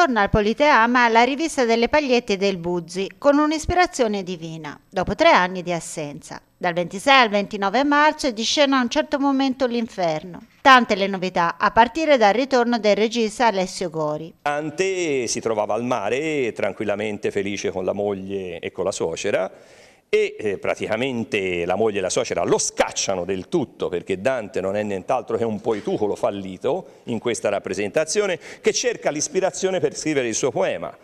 Torna al Politeama la rivista delle pagliette e del Buzzi con un'ispirazione divina, dopo tre anni di assenza. Dal 26 al 29 marzo di scena a un certo momento l'inferno. Tante le novità, a partire dal ritorno del regista Alessio Gori. Dante si trovava al mare, tranquillamente felice con la moglie e con la suocera, e eh, praticamente la moglie e la suocera lo scacciano del tutto perché Dante non è nient'altro che un poetucolo fallito in questa rappresentazione che cerca l'ispirazione per scrivere il suo poema.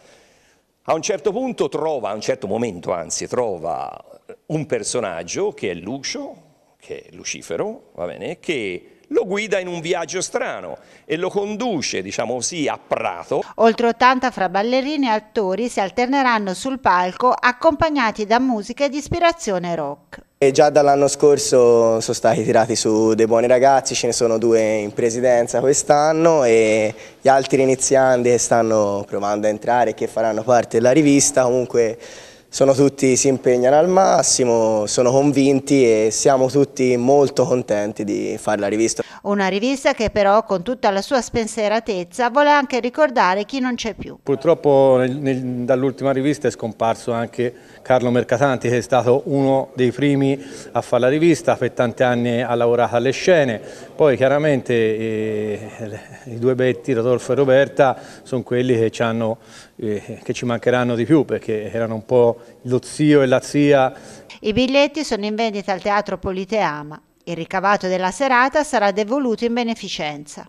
A un certo punto trova, a un certo momento anzi, trova eh, un personaggio che è Lucio, che è Lucifero, va bene, che lo guida in un viaggio strano e lo conduce, diciamo così, a Prato. Oltre 80 fra ballerini e attori si alterneranno sul palco accompagnati da musica di ispirazione rock. E già dall'anno scorso sono stati tirati su dei buoni ragazzi, ce ne sono due in presidenza quest'anno e gli altri inizianti che stanno provando a entrare e che faranno parte della rivista comunque sono tutti, si impegnano al massimo, sono convinti e siamo tutti molto contenti di fare la rivista. Una rivista che però con tutta la sua spensieratezza vuole anche ricordare chi non c'è più. Purtroppo dall'ultima rivista è scomparso anche Carlo Mercatanti che è stato uno dei primi a fare la rivista, per tanti anni ha lavorato alle scene, poi chiaramente eh, i due Betti, Rodolfo e Roberta, sono quelli che ci, hanno, eh, che ci mancheranno di più perché erano un po' lo zio e la zia. I biglietti sono in vendita al Teatro Politeama. Il ricavato della serata sarà devoluto in beneficenza.